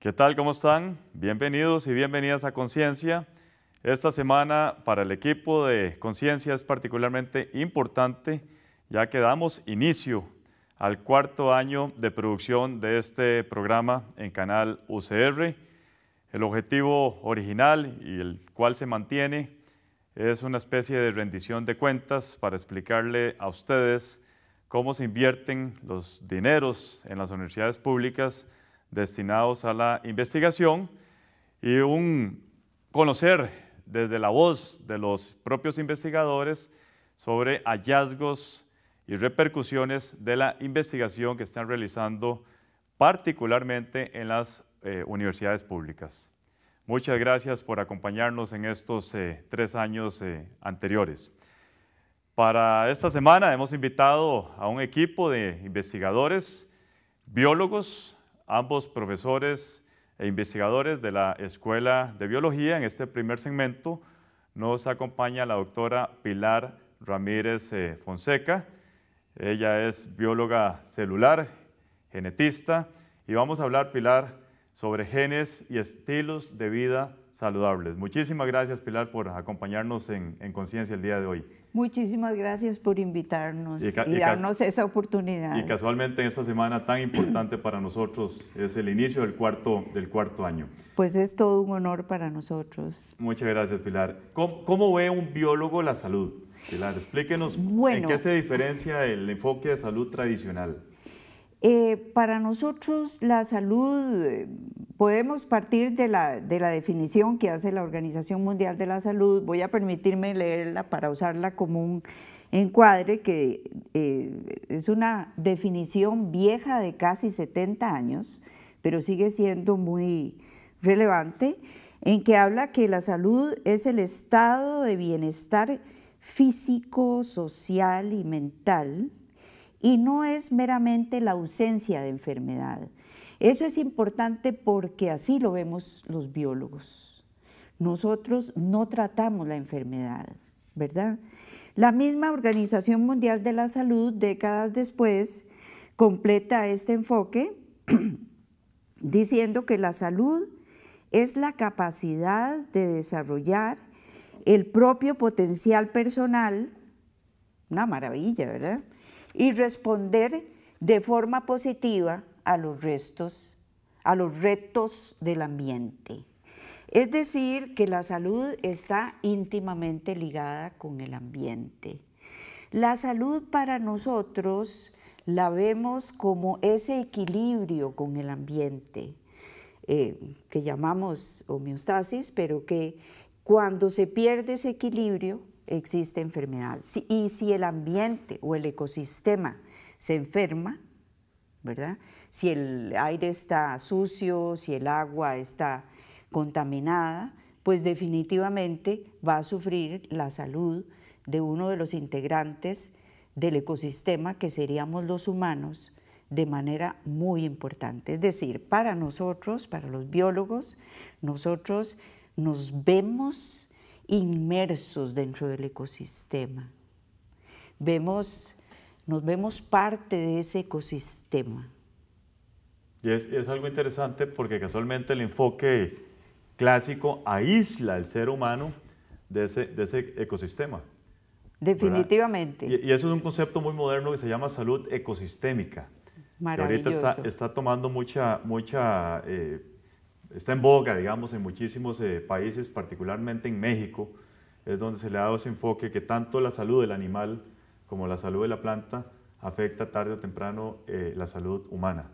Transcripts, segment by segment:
¿Qué tal? ¿Cómo están? Bienvenidos y bienvenidas a Conciencia. Esta semana para el equipo de Conciencia es particularmente importante ya que damos inicio al cuarto año de producción de este programa en Canal UCR. El objetivo original y el cual se mantiene es una especie de rendición de cuentas para explicarle a ustedes cómo se invierten los dineros en las universidades públicas destinados a la investigación y un conocer desde la voz de los propios investigadores sobre hallazgos y repercusiones de la investigación que están realizando particularmente en las eh, universidades públicas. Muchas gracias por acompañarnos en estos eh, tres años eh, anteriores. Para esta semana hemos invitado a un equipo de investigadores, biólogos, ambos profesores e investigadores de la Escuela de Biología. En este primer segmento nos acompaña la doctora Pilar Ramírez eh, Fonseca. Ella es bióloga celular, genetista, y vamos a hablar, Pilar, sobre genes y estilos de vida saludables. Muchísimas gracias, Pilar, por acompañarnos en, Conciencia el día de hoy. Muchísimas gracias por invitarnos y, darnos esa oportunidad. Y casualmente en esta semana tan importante para nosotros es el inicio del cuarto, del cuarto año. Pues es todo un honor para nosotros. Muchas gracias, Pilar. ¿Cómo, ve un biólogo la salud? Pilar, explíquenos en qué se diferencia el enfoque de salud tradicional. Eh, para nosotros la salud, eh, podemos partir de la, definición que hace la Organización Mundial de la Salud, voy a permitirme leerla para usarla como un encuadre, que eh, es una definición vieja de casi 70 años, pero sigue siendo muy relevante, en que habla que la salud es el estado de bienestar físico, social y mental y no es meramente la ausencia de enfermedad. Eso es importante porque así lo vemos los biólogos. Nosotros no tratamos la enfermedad, ¿verdad? La misma Organización Mundial de la Salud, décadas después, completa este enfoque diciendo que la salud es la capacidad de desarrollar el propio potencial personal, una maravilla, ¿verdad? y responder de forma positiva a los, restos, a los retos del ambiente. Es decir, que la salud está íntimamente ligada con el ambiente. La salud para nosotros la vemos como ese equilibrio con el ambiente, eh, que llamamos homeostasis, pero que cuando se pierde ese equilibrio, existe enfermedad. y si el ambiente o el ecosistema se enferma, ¿verdad? Si el aire está sucio, si el agua está contaminada, pues definitivamente va a sufrir la salud de uno de los integrantes del ecosistema que seríamos los humanos de manera muy importante. Es decir, para nosotros, para los biólogos, nosotros nos vemos inmersos dentro del ecosistema. Vemos, nos vemos parte de ese ecosistema. Y es, es algo interesante porque casualmente el enfoque clásico aísla al ser humano de ese, de ese ecosistema. Definitivamente. Y, eso es un concepto muy moderno que se llama salud ecosistémica. Maravilloso. ahorita está, está tomando mucha, mucha eh, está en boga, digamos, en muchísimos eh, países, particularmente en México, es donde se le ha dado ese enfoque que tanto la salud del animal como la salud de la planta afecta tarde o temprano eh, la salud humana.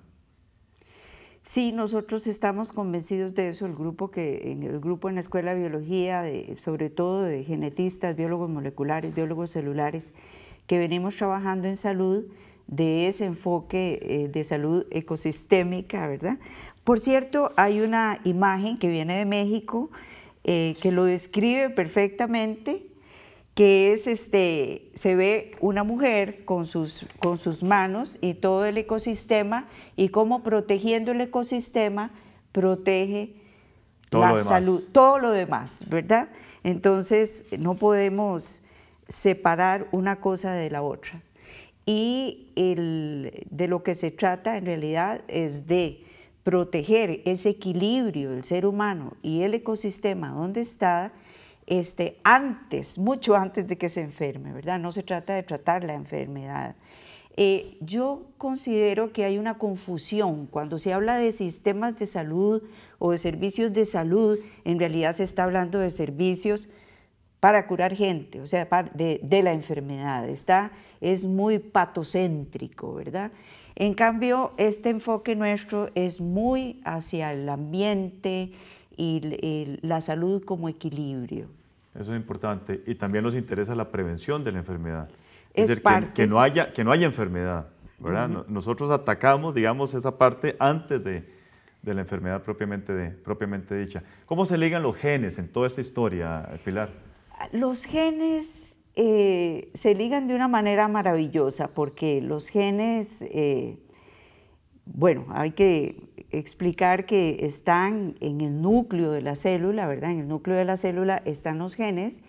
Sí, nosotros estamos convencidos de eso, el grupo que en el grupo en la Escuela de Biología, sobre todo de genetistas, biólogos moleculares, biólogos celulares, que venimos trabajando en salud, de ese enfoque eh, de salud ecosistémica, ¿verdad? Por cierto, hay una imagen que viene de México eh, que lo describe perfectamente, que es este, se ve una mujer con sus, con sus manos y todo el ecosistema y cómo protegiendo el ecosistema protege la salud, todo lo demás, ¿verdad? Entonces no podemos separar una cosa de la otra y de lo que se trata en realidad es de proteger ese equilibrio del ser humano y el ecosistema donde está este, antes, mucho antes de que se enferme, ¿verdad? No se trata de tratar la enfermedad. Eh, yo considero que hay una confusión cuando se habla de sistemas de salud o de servicios de salud, en realidad se está hablando de servicios para curar gente, o sea, de, de la enfermedad. Está es muy patocéntrico, ¿verdad? En cambio, este enfoque nuestro es muy hacia el ambiente y la salud como equilibrio. Eso es importante. Y también nos interesa la prevención de la enfermedad. Es, Que, no haya, que no haya enfermedad. ¿verdad? Nosotros atacamos, digamos, esa parte antes de, la enfermedad propiamente, de, propiamente dicha. ¿Cómo se ligan los genes en toda esta historia, Pilar? Ah, los genes eh, se ligan de una manera maravillosa porque los genes, eh, bueno, hay que explicar que están en el núcleo de la célula, ¿verdad? En el núcleo de la célula están los genes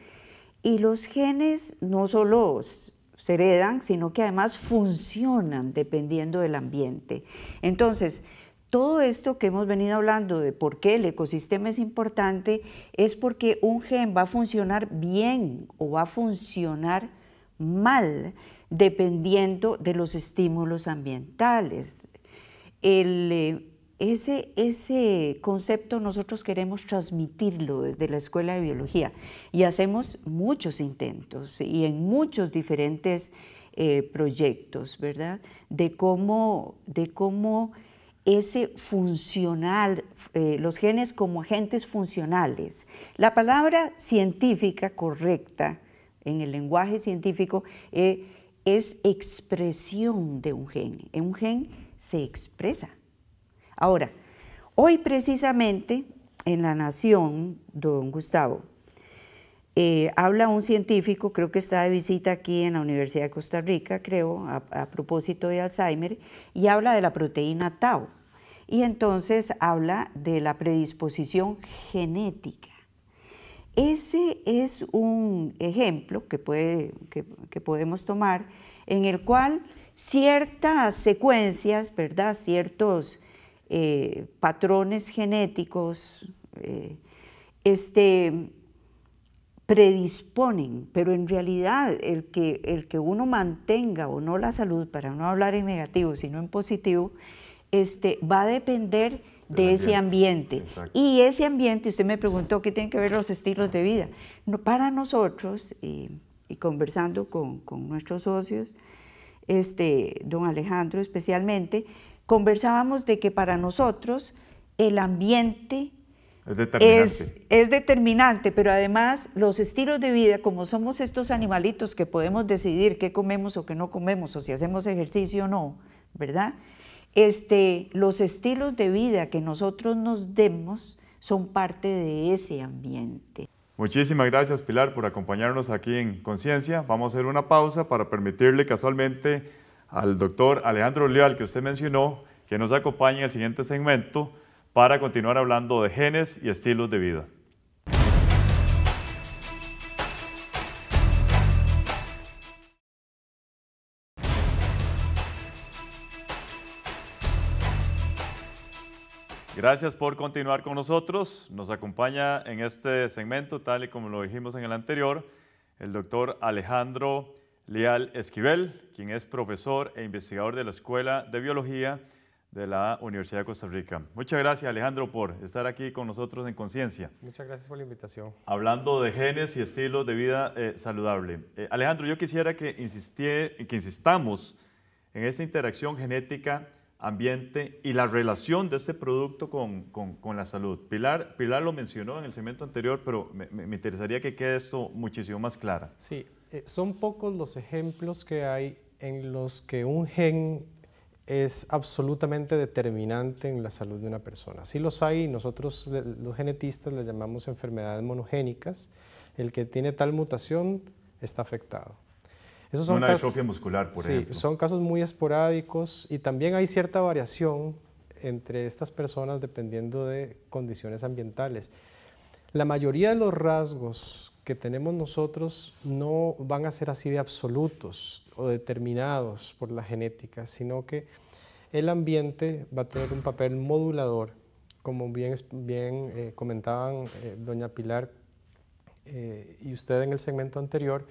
y los genes no solo se heredan, sino que además funcionan dependiendo del ambiente. Entonces, todo esto que hemos venido hablando de por qué el ecosistema es importante es porque un gen va a funcionar bien o va a funcionar mal dependiendo de los estímulos ambientales. Eh, ese, ese concepto nosotros queremos transmitirlo desde la Escuela de Biología y hacemos muchos intentos y en muchos diferentes eh, proyectos, ¿verdad? De cómo, de cómo ese funcional, eh, los genes como agentes funcionales. La palabra científica correcta en el lenguaje científico eh, es expresión de un gen. En un gen se expresa. Ahora, hoy precisamente en La Nación, don Gustavo, eh, habla un científico, creo que está de visita aquí en la Universidad de Costa Rica, creo, a, propósito de Alzheimer, y habla de la proteína Tau. Y entonces habla de la predisposición genética. Ese es un ejemplo que, puede, que, podemos tomar en el cual ciertas secuencias, ¿verdad? ciertos eh, patrones genéticos, eh, este, predisponen, pero en realidad el que, el que uno mantenga o no la salud, para no hablar en negativo, sino en positivo, este, va a depender de ese ambiente. Y ese ambiente, usted me preguntó qué tienen que ver los estilos de vida. No, para nosotros, y, conversando con, con, nuestros socios, este, don Alejandro especialmente, conversábamos de que para nosotros el ambiente es determinante. Es, determinante, pero además los estilos de vida, como somos estos animalitos que podemos decidir qué comemos o qué no comemos, o si hacemos ejercicio o no, ¿verdad? Este, los estilos de vida que nosotros nos demos son parte de ese ambiente. Muchísimas gracias Pilar por acompañarnos aquí en Conciencia. Vamos a hacer una pausa para permitirle casualmente al doctor Alejandro Leal que usted mencionó que nos acompañe en el siguiente segmento para continuar hablando de genes y estilos de vida. Gracias por continuar con nosotros. Nos acompaña en este segmento, tal y como lo dijimos en el anterior, el doctor Alejandro Leal Esquivel, quien es profesor e investigador de la Escuela de Biología de la Universidad de Costa Rica. Muchas gracias Alejandro por estar aquí con nosotros en Conciencia. Muchas gracias por la invitación. Hablando de genes y estilos de vida eh, saludable. Eh, Alejandro, yo quisiera que, que insistamos en esta interacción genética, ambiente y la relación de este producto con, la salud. Pilar, Pilar lo mencionó en el segmento anterior, pero me, interesaría que quede esto muchísimo más clara. Sí, eh, son pocos los ejemplos que hay en los que un gen es absolutamente determinante en la salud de una persona. Si los hay, nosotros los genetistas les llamamos enfermedades monogénicas. El que tiene tal mutación está afectado. son muscular, por Son casos muy esporádicos y también hay cierta variación entre estas personas dependiendo de condiciones ambientales. La mayoría de los rasgos que tenemos nosotros no van a ser así de absolutos o determinados por la genética, sino que el ambiente va a tener un papel modulador. Como bien, eh, comentaban eh, doña Pilar eh, y usted en el segmento anterior,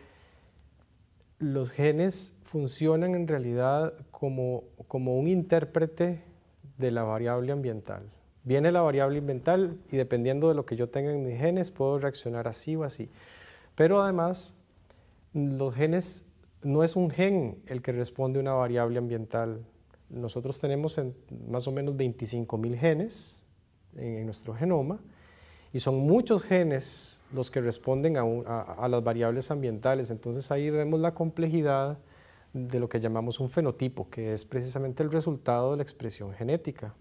los genes funcionan en realidad como, como un intérprete de la variable ambiental. Viene la variable ambiental y dependiendo de lo que yo tenga en mis genes, puedo reaccionar así o así. Pero además, los genes, no es un gen el que responde a una variable ambiental. Nosotros tenemos más o menos 25.000 genes en, nuestro genoma y son muchos genes los que responden a las variables ambientales. Entonces ahí vemos la complejidad de lo que llamamos un fenotipo, que es precisamente el resultado de la expresión genética.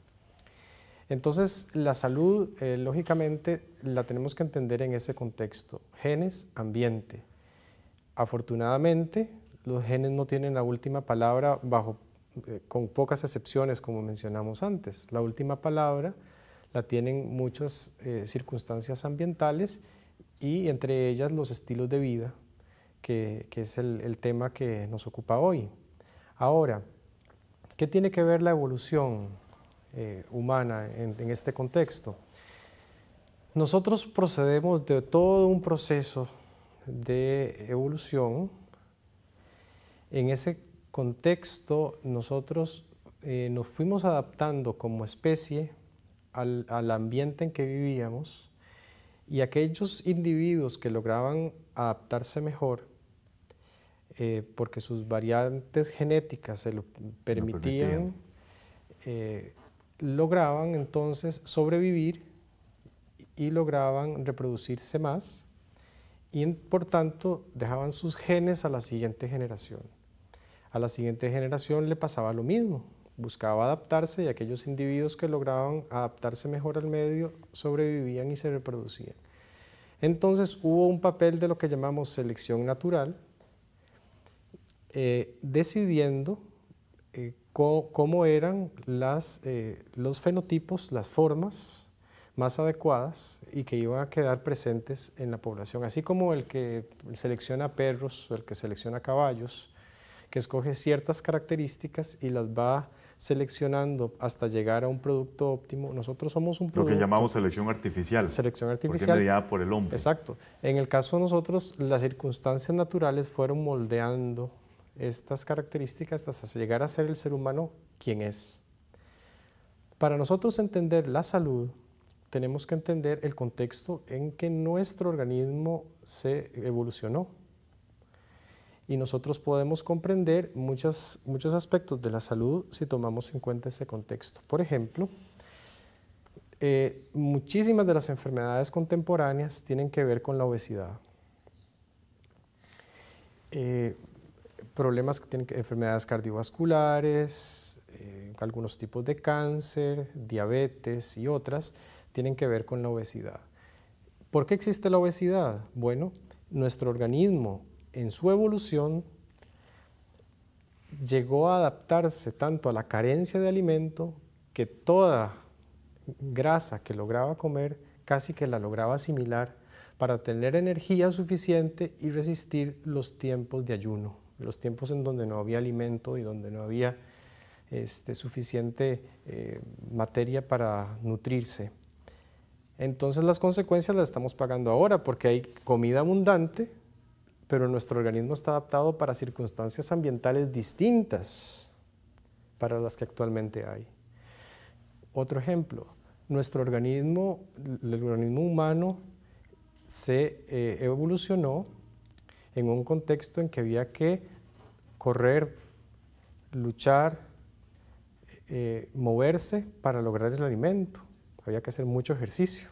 Entonces, la salud, eh, lógicamente, la tenemos que entender en ese contexto. Genes, ambiente. Afortunadamente, los genes no tienen la última palabra bajo, eh, con pocas excepciones, como mencionamos antes. La última palabra la tienen muchas eh, circunstancias ambientales y entre ellas los estilos de vida, que, es el, el tema que nos ocupa hoy. Ahora, ¿qué tiene que ver la evolución? Eh, humana en, este contexto. Nosotros procedemos de todo un proceso de evolución. En ese contexto nosotros eh, nos fuimos adaptando como especie al, ambiente en que vivíamos y aquellos individuos que lograban adaptarse mejor eh, porque sus variantes genéticas se lo permitían, lograban entonces sobrevivir y lograban reproducirse más y por tanto dejaban sus genes a la siguiente generación. A la siguiente generación le pasaba lo mismo, buscaba adaptarse y aquellos individuos que lograban adaptarse mejor al medio sobrevivían y se reproducían. Entonces hubo un papel de lo que llamamos selección natural, eh, decidiendo eh, cómo eran eh, los fenotipos, las formas más adecuadas y que iban a quedar presentes en la población, así como el que selecciona perros o el que selecciona caballos, que escoge ciertas características y las va seleccionando hasta llegar a un producto óptimo. Nosotros somos un producto... Lo que llamamos selección artificial. Selección artificial. Porque mediada por el hombre. Exacto. En el caso de nosotros, las circunstancias naturales fueron moldeando estas características hasta llegar a ser el ser humano quien es. Para nosotros entender la salud, tenemos que entender el contexto en que nuestro organismo se evolucionó. Y nosotros podemos comprender muchos aspectos de la salud si tomamos en cuenta ese contexto. Por ejemplo, eh, muchísimas de las enfermedades contemporáneas tienen que ver con la obesidad. Eh, problemas que tienen enfermedades cardiovasculares, eh, algunos tipos de cáncer, diabetes y otras, tienen que ver con la obesidad. ¿Por qué existe la obesidad? Bueno, nuestro organismo en su evolución llegó a adaptarse tanto a la carencia de alimento que toda grasa que lograba comer casi que la lograba asimilar para tener energía suficiente y resistir los tiempos de ayuno los tiempos en donde no había alimento y donde no había este, suficiente eh, materia para nutrirse. Entonces las consecuencias las estamos pagando ahora porque hay comida abundante, pero nuestro organismo está adaptado para circunstancias ambientales distintas para las que actualmente hay. Otro ejemplo, nuestro organismo, el organismo humano se eh, evolucionó en un contexto en que había que correr, luchar, eh, moverse para lograr el alimento. Había que hacer mucho ejercicio.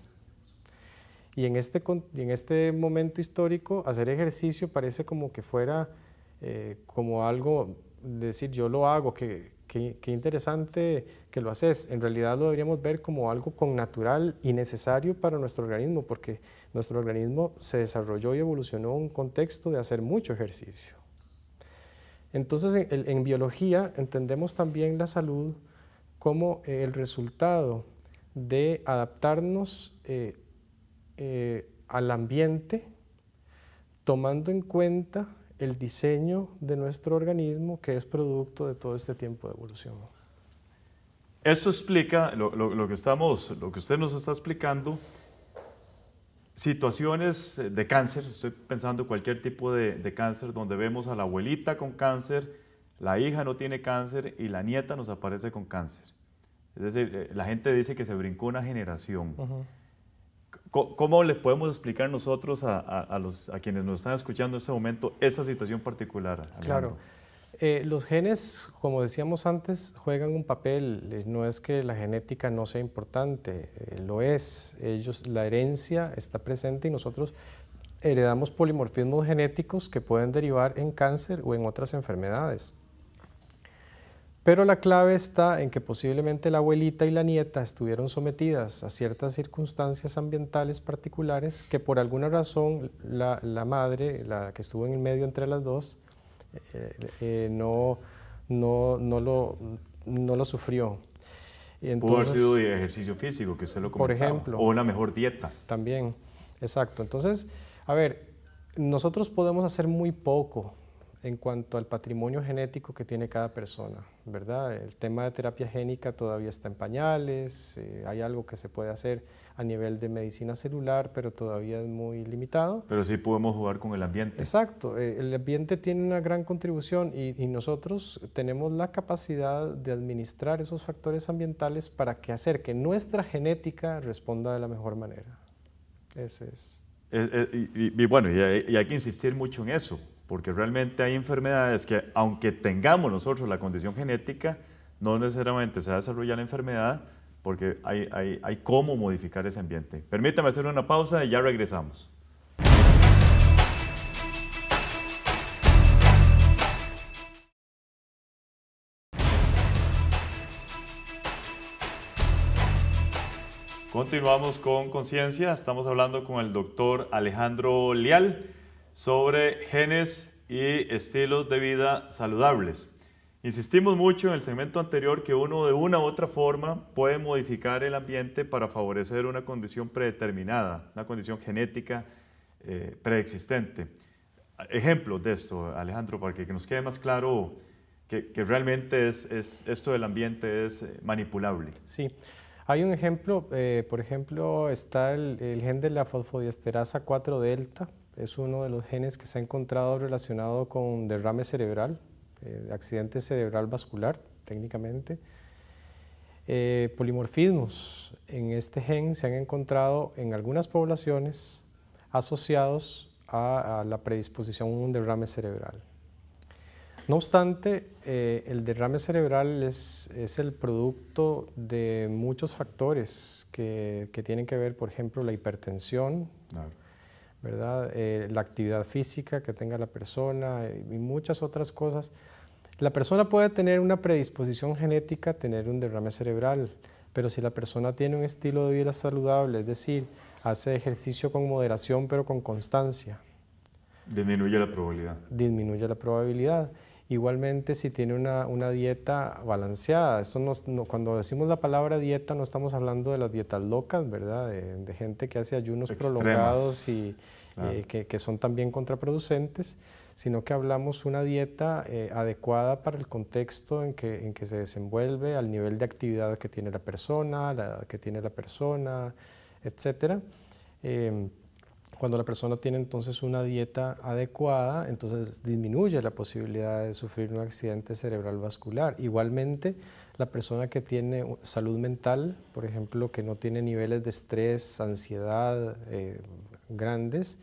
Y en este, en este momento histórico, hacer ejercicio parece como que fuera eh, como algo, decir yo lo hago, que, Qué, qué, interesante que lo haces. En realidad lo deberíamos ver como algo con natural y necesario para nuestro organismo, porque nuestro organismo se desarrolló y evolucionó en un contexto de hacer mucho ejercicio. Entonces, en, biología entendemos también la salud como eh, el resultado de adaptarnos eh, eh, al ambiente, tomando en cuenta el diseño de nuestro organismo que es producto de todo este tiempo de evolución. Esto explica lo que estamos, lo que usted nos está explicando, situaciones eh, de cáncer, estoy pensando cualquier tipo de, cáncer, donde vemos a la abuelita con cáncer, la hija no tiene cáncer y la nieta nos aparece con cáncer. Es decir, eh, la gente dice que se brincó una generación. ¿Cómo, les podemos explicar nosotros a, los, a quienes nos están escuchando en este momento esa situación particular? Claro. Eh, los genes, como decíamos antes, juegan un papel. Eh, no es que la genética no sea importante, eh, lo es. la herencia está presente y nosotros heredamos polimorfismos genéticos que pueden derivar en cáncer o en otras enfermedades. Pero la clave está en que posiblemente la abuelita y la nieta estuvieron sometidas a ciertas circunstancias ambientales particulares que por alguna razón la madre, la que estuvo en el medio entre las dos, eh, eh, no, lo, sufrió. Entonces, Pudo de ejercicio físico, que usted lo comentaba, por ejemplo, o una mejor dieta. También, exacto. Entonces, a ver, nosotros podemos hacer muy poco en cuanto al patrimonio genético que tiene cada persona, ¿verdad? El tema de terapia génica todavía está en pañales, eh, hay algo que se puede hacer a nivel de medicina celular, pero todavía es muy limitado. Pero sí podemos jugar con el ambiente. Exacto, eh, el ambiente tiene una gran contribución y, nosotros tenemos la capacidad de administrar esos factores ambientales para que hacer que nuestra genética responda de la mejor manera. Ese es. Eh, eh, y, bueno, y hay, hay que insistir mucho en eso, porque realmente hay enfermedades que aunque tengamos nosotros la condición genética, no necesariamente se va a desarrollar la enfermedad, porque hay, cómo modificar ese ambiente. Permítame hacer una pausa y ya regresamos. Continuamos con conciencia. Estamos hablando con el doctor Alejandro Lial sobre genes y estilos de vida saludables. Insistimos mucho en el segmento anterior que uno de una u otra forma puede modificar el ambiente para favorecer una condición predeterminada, una condición genética eh, preexistente. Ejemplos de esto, Alejandro, para que nos quede más claro que, realmente es, esto del ambiente es eh, manipulable. Sí. Hay un ejemplo, eh, por ejemplo, está el, el, gen de la fosfodiesterasa 4 delta, es uno de los genes que se ha encontrado relacionado con derrame cerebral, eh, accidente cerebral vascular técnicamente. Eh, polimorfismos en este gen se han encontrado en algunas poblaciones asociados a, la predisposición a un derrame cerebral. No obstante, eh, el derrame cerebral es, el producto de muchos factores que, tienen que ver, por ejemplo, la hipertensión, ¿verdad? Eh, la actividad física que tenga la persona y muchas otras cosas. La persona puede tener una predisposición genética tener un derrame cerebral, pero si la persona tiene un estilo de vida saludable, es decir, hace ejercicio con moderación pero con constancia. Disminuye la probabilidad. Disminuye la probabilidad. Igualmente, si tiene una, una dieta balanceada, esto cuando decimos la palabra dieta no estamos hablando de las dietas locas, ¿verdad? De, gente que hace ayunos prolongados y eh, que, que, son también contraproducentes, sino que hablamos una dieta eh, adecuada para el contexto en que, en que se desenvuelve, al nivel de actividad que tiene la persona, la que tiene la persona, etcétera. Em, cuando la persona tiene entonces una dieta adecuada, entonces disminuye la posibilidad de sufrir un accidente cerebral vascular. Igualmente, la persona que tiene salud mental, por ejemplo, que no tiene niveles de estrés, ansiedad eh, grandes,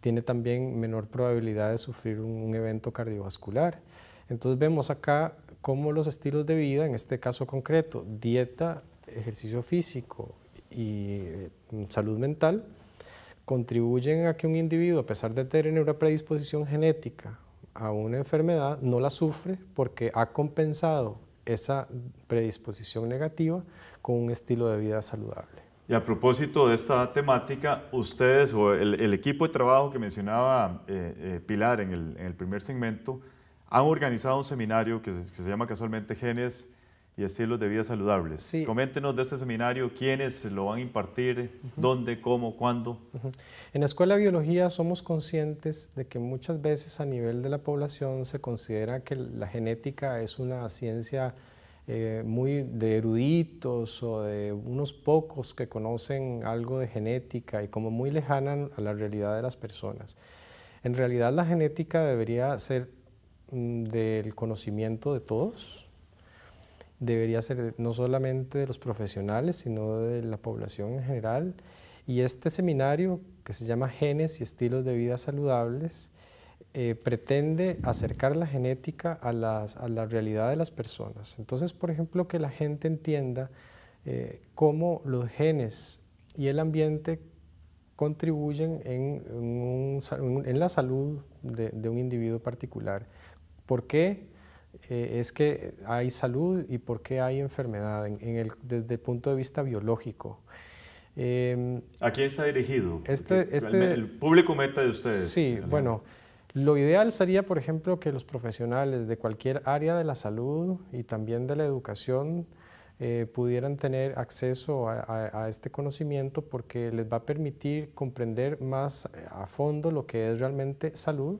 tiene también menor probabilidad de sufrir un evento cardiovascular. Entonces vemos acá cómo los estilos de vida, en este caso concreto, dieta, ejercicio físico y eh, salud mental, contribuyen a que un individuo, a pesar de tener una predisposición genética a una enfermedad, no la sufre porque ha compensado esa predisposición negativa con un estilo de vida saludable. Y a propósito de esta temática, ustedes o el, equipo de trabajo que mencionaba eh, eh, Pilar en el, primer segmento, han organizado un seminario que se, que se llama casualmente Genes y estilos de vida saludables. Coméntenos de este seminario, quiénes lo van a impartir, dónde, cómo, cuándo. En la Escuela de Biología somos conscientes de que muchas veces a nivel de la población se considera que la genética es una ciencia eh, muy de eruditos o de unos pocos que conocen algo de genética y como muy lejana a la realidad de las personas. En realidad la genética debería ser mm, del conocimiento de todos, debería ser no solamente de los profesionales, sino de la población en general. Y este seminario, que se llama Genes y Estilos de Vida Saludables, eh, pretende acercar la genética a, la realidad de las personas. Entonces, por ejemplo, que la gente entienda eh, cómo los genes y el ambiente contribuyen en, en, la salud de, de un individuo particular. ¿Por qué eh, es que hay salud y por qué hay enfermedad en, el, desde el punto de vista biológico. Em, ¿A quién está dirigido? Este, este, el público meta de ustedes. Sí, bueno, lo ideal sería, por ejemplo, que los profesionales de cualquier área de la salud y también de la educación eh, pudieran tener acceso a, este conocimiento porque les va a permitir comprender más eh, a fondo lo que es realmente salud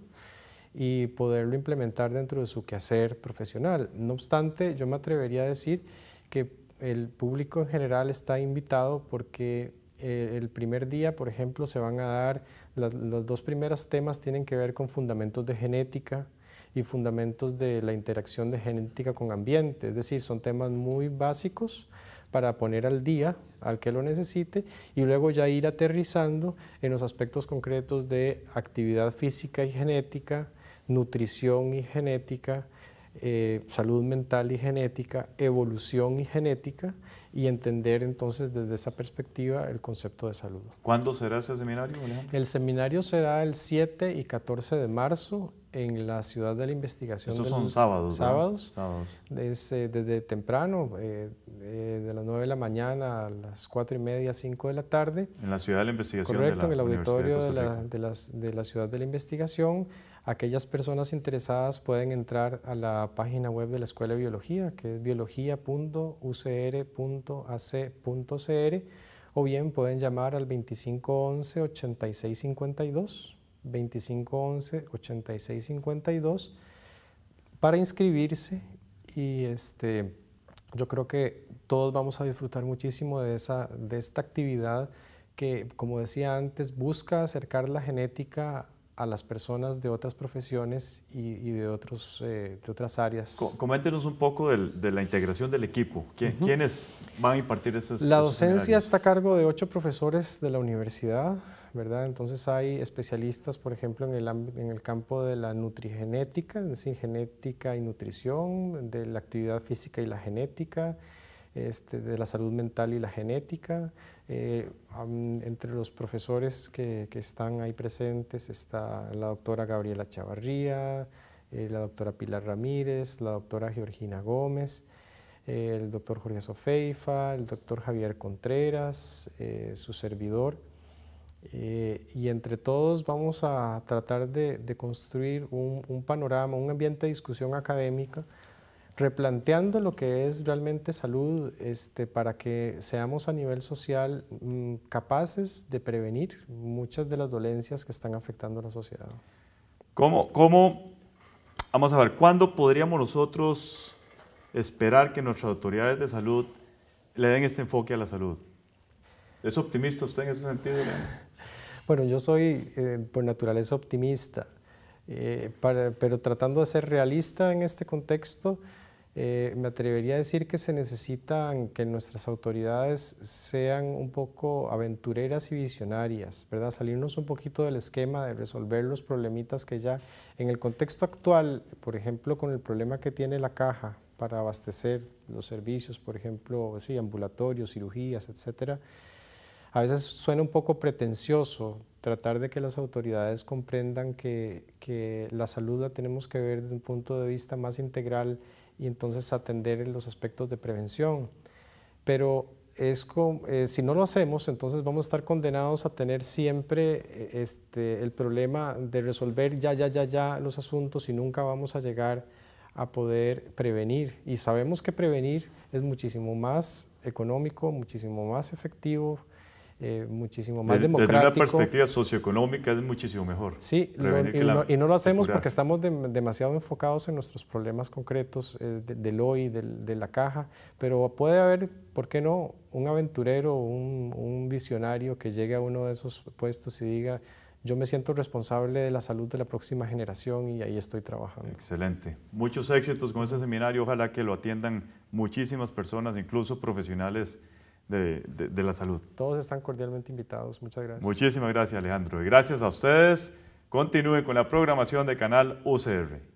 y poderlo implementar dentro de su quehacer profesional. No obstante, yo me atrevería a decir que el público en general está invitado porque eh, el primer día, por ejemplo, se van a dar, los dos primeros temas tienen que ver con fundamentos de genética y fundamentos de la interacción de genética con ambiente, es decir, son temas muy básicos para poner al día al que lo necesite y luego ya ir aterrizando en los aspectos concretos de actividad física y genética, nutrición y genética, eh, salud mental y genética, evolución y genética, y entender entonces desde esa perspectiva el concepto de salud. ¿Cuándo será ese seminario, El seminario será el 7 y 14 de marzo en la ciudad de la investigación. Estos son sábados. Sábados. sábados. Eh, desde temprano, eh, de, las 9 de la mañana a las 4 y media, 5 de la tarde. En la ciudad de la investigación. Correcto, de la en el auditorio de, la, de la ciudad de la investigación Aquellas personas interesadas pueden entrar a la página web de la Escuela de Biología, que es biología.ucr.ac.cr, o bien pueden llamar al 2511-8652, 2511-8652, para inscribirse y este, yo creo que todos vamos a disfrutar muchísimo de, esa, de esta actividad que, como decía antes, busca acercar la genética a las personas de otras profesiones y, de, otros, eh, de otras áreas. Coméntenos un poco de la integración del equipo. ¿Quiénes van a impartir esas La docencia está a cargo de ocho profesores de la universidad, ¿verdad? Entonces hay especialistas, por ejemplo, en el, campo de la nutrigenética, es decir, genética y nutrición, de la actividad física y la genética, este, de la salud mental y la genética. Eh, entre los profesores que, están ahí presentes está la doctora Gabriela Chavarría, eh, la doctora Pilar Ramírez, la doctora Georgina Gómez, eh, el doctor Jorge Sofeifa, el doctor Javier Contreras, su servidor. y entre todos vamos a tratar de, construir un panorama, un ambiente de discusión académica replanteando lo que es realmente salud este, para que seamos a nivel social mm, capaces de prevenir muchas de las dolencias que están afectando a la sociedad. ¿Cómo, cómo vamos a ver, cuándo podríamos nosotros esperar que nuestras autoridades de salud le den este enfoque a la salud? ¿Es optimista usted en ese sentido? Bueno, yo soy eh, por naturaleza optimista. Eh, pero tratando de ser realista en este contexto, eh, me atrevería a decir que se necesitan que nuestras autoridades sean un poco aventureras y visionarias, ¿verdad? Salirnos un poquito del esquema de resolver los problemitas que ya en el contexto actual, por ejemplo, con el problema que tiene la caja para abastecer los servicios, por ejemplo, sí, ambulatorios, cirugías, etcétera. A veces suena un poco pretencioso tratar de que las autoridades comprendan que, que la salud la tenemos que ver desde un punto de vista más integral y entonces atender los aspectos de prevención. Pero es eh, si no lo hacemos, entonces vamos a estar condenados a tener siempre eh, este, el problema de resolver ya, ya, ya, ya los asuntos y nunca vamos a llegar a poder prevenir. Y sabemos que prevenir es muchísimo más económico, muchísimo más efectivo, eh, muchísimo más desde, democrático. Desde una perspectiva socioeconómica es muchísimo mejor. Sí, y, no, lo hacemos porque estamos demasiado enfocados en nuestros problemas concretos eh, del hoy, de la caja, pero puede haber, ¿por qué no?, un aventurero, un, visionario que llegue a uno de esos puestos y diga, yo me siento responsable de la salud de la próxima generación y ahí estoy trabajando. Excelente. Muchos éxitos con este seminario. Ojalá que lo atiendan muchísimas personas, incluso profesionales de, la salud. Todos están cordialmente invitados. Muchas gracias. Muchísimas gracias, Alejandro. Y gracias a ustedes. Continúen con la programación de Canal UCR.